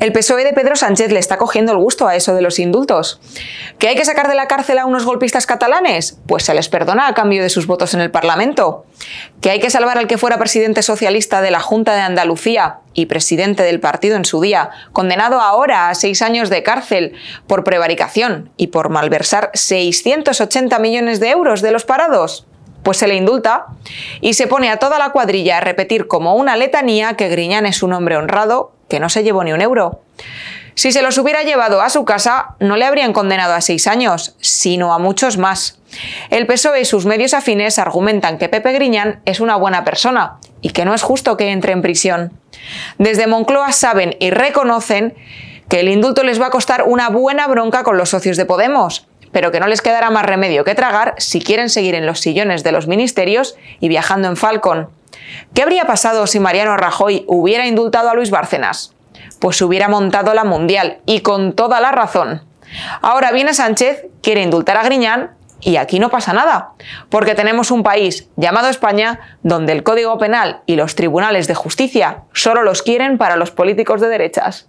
El PSOE de Pedro Sánchez le está cogiendo el gusto a eso de los indultos. ¿Que hay que sacar de la cárcel a unos golpistas catalanes? Pues se les perdona a cambio de sus votos en el Parlamento. ¿Que hay que salvar al que fuera presidente socialista de la Junta de Andalucía y presidente del partido en su día, condenado ahora a seis años de cárcel por prevaricación y por malversar 680 millones de euros de los parados? pues se le indulta y se pone a toda la cuadrilla a repetir como una letanía que Griñán es un hombre honrado, que no se llevó ni un euro. Si se los hubiera llevado a su casa, no le habrían condenado a seis años, sino a muchos más. El PSOE y sus medios afines argumentan que Pepe Griñán es una buena persona y que no es justo que entre en prisión. Desde Moncloa saben y reconocen que el indulto les va a costar una buena bronca con los socios de Podemos, pero que no les quedará más remedio que tragar si quieren seguir en los sillones de los ministerios y viajando en Falcon. ¿Qué habría pasado si Mariano Rajoy hubiera indultado a Luis Bárcenas? Pues hubiera montado la mundial, y con toda la razón. Ahora viene Sánchez, quiere indultar a Griñán, y aquí no pasa nada, porque tenemos un país llamado España donde el Código Penal y los tribunales de justicia solo los quieren para los políticos de derechas.